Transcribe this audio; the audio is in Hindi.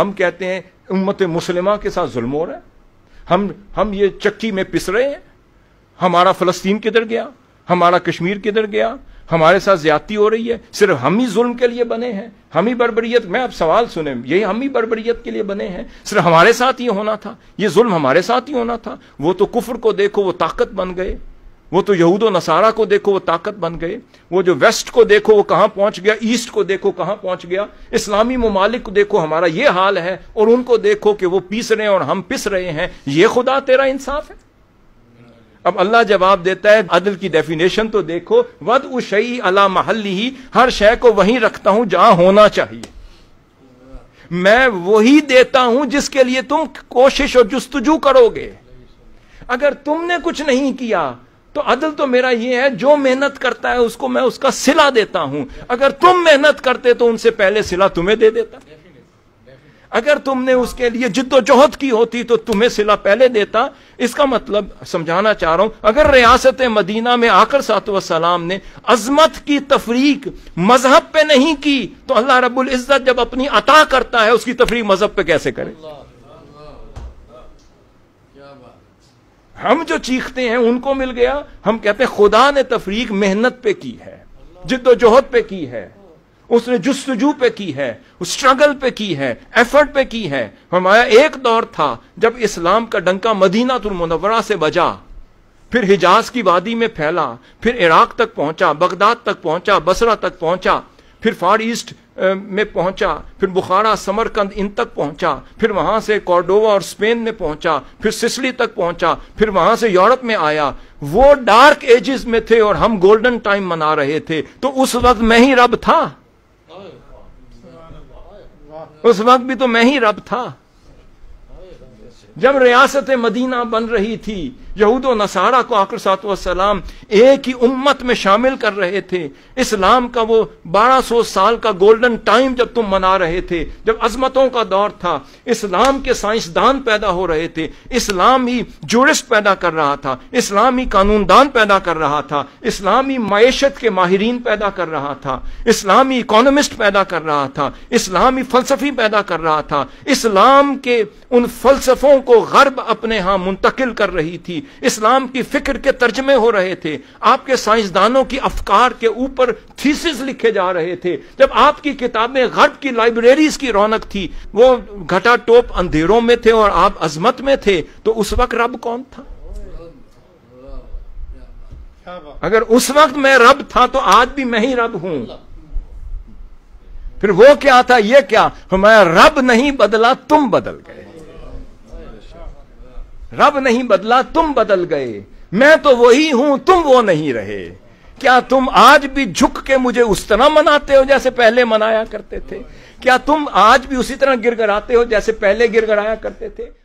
हम कहते हैं उम्मत मुसलिमा के साथ जुल्म हो रहा है हम हम ये चक्की में पिस रहे हैं हमारा फलस्तीन किधर गया हमारा कश्मीर किधर गया हमारे साथ ज्यादती हो रही है सिर्फ हम ही जुल्म के लिए बने हैं हम ही बर्बरीत मैं अब सवाल सुने यही हम ही बर्बरीत के लिए बने हैं सिर्फ हमारे साथ ही होना था ये जुल्म हमारे साथ ही होना था वो तो कुफर को देखो वो ताकत बन गए वो तो यहूद नसारा को देखो वो ताकत बन गए वो जो वेस्ट को देखो वो कहां पहुंच गया ईस्ट को देखो कहां पहुंच गया इस्लामी ममालिक को देखो हमारा ये हाल है और उनको देखो कि वो पीस रहे हैं और हम पिस रहे हैं ये खुदा तेरा इंसाफ है अब अल्लाह जवाब देता है अदल की डेफिनेशन तो देखो वद उशई अला महल्ली ही हर शय को वहीं रखता हूं जहां होना चाहिए मैं वही देता हूं जिसके लिए तुम कोशिश और जस्तजू करोगे अगर तुमने कुछ नहीं किया तो अदल तो मेरा ये है जो मेहनत करता है उसको मैं उसका सिला देता हूं अगर तुम मेहनत करते तो उनसे पहले सिला तुम्हें दे देता अगर तुमने उसके लिए जिद्दोजहद की होती तो तुम्हें सिला पहले देता इसका मतलब समझाना चाह रहा हूं अगर रियासत मदीना में आकर सातुसलाम ने अजमत की तफरीक मजहब पे नहीं की तो अल्लाह रबुल इज़्ज़त जब अपनी अता करता है उसकी तफरीक मजहब पे कैसे करे हम जो चीखते हैं उनको मिल गया हम कहते हैं खुदा ने तफरीक मेहनत पे की है जिद्दोजहद पे की है उसने जुस्तजू पे की है स्ट्रगल पे की है एफर्ट पे की है हमारा एक दौर था जब इस्लाम का डंका मदीना तुलमनवरा से बजा फिर हिजाज की वादी में फैला फिर इराक तक पहुंचा बगदाद तक पहुंचा बसरा तक पहुंचा फिर फार ईस्ट में पहुंचा फिर बुखारा समरकंद इन तक पहुंचा फिर वहां से कॉर्डोवा और स्पेन में पहुंचा फिर सिसली तक पहुंचा फिर वहां से यूरोप में आया वो डार्क एजेस में थे और हम गोल्डन टाइम मना रहे थे तो उस वक्त मैं ही रब था हाँ। उस वक्त भी तो मैं ही रब था जब रियासत मदीना बन रही थी यहूद नसारा को आकर सातवाम एक ही उम्मत में शामिल कर रहे थे इस्लाम का वो 1200 साल का गोल्डन टाइम जब तुम मना रहे थे जब अजमतों का दौर था इस्लाम के साइंसदान पैदा हो रहे थे इस्लाम ही जुरिस्ट पैदा कर रहा था इस्लाम ही कानूनदान पैदा कर रहा था इस्लामी मीशत के माहरीन पैदा कर रहा था इस्लामी इकोनमिस्ट पैदा कर रहा था इस्लामी फलसफी पैदा कर रहा था इस्लाम के उन फलसफों को को गर्ब अपने यहां मुंतकिल कर रही थी इस्लाम की फिक्र के तर्जमे हो रहे थे आपके साइंसदानों की अफकार के ऊपर थीसिस लिखे जा रहे थे जब आपकी किताबें गर्ब की लाइब्रेरीज की रौनक थी वो घटा टोप अंधेरों में थे और आप अजमत में थे तो उस वक्त रब कौन था अगर उस वक्त मैं रब था तो आज भी मैं ही रब हूं फिर वो क्या था ये क्या हमारा रब नहीं बदला तुम बदल गए रब नहीं बदला तुम बदल गए मैं तो वही हूं तुम वो नहीं रहे क्या तुम आज भी झुक के मुझे उस तरह मनाते हो जैसे पहले मनाया करते थे क्या तुम आज भी उसी तरह गिरगराते हो जैसे पहले गिरगराया करते थे